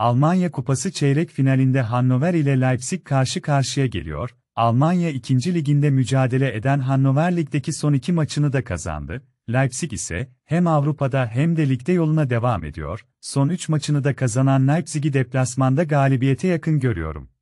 Almanya Kupası çeyrek finalinde Hannover ile Leipzig karşı karşıya geliyor. Almanya 2. liginde mücadele eden Hannover Lig'deki son iki maçını da kazandı. Leipzig ise hem Avrupa'da hem de ligde yoluna devam ediyor. Son 3 maçını da kazanan Leipzig'i deplasmanda galibiyete yakın görüyorum.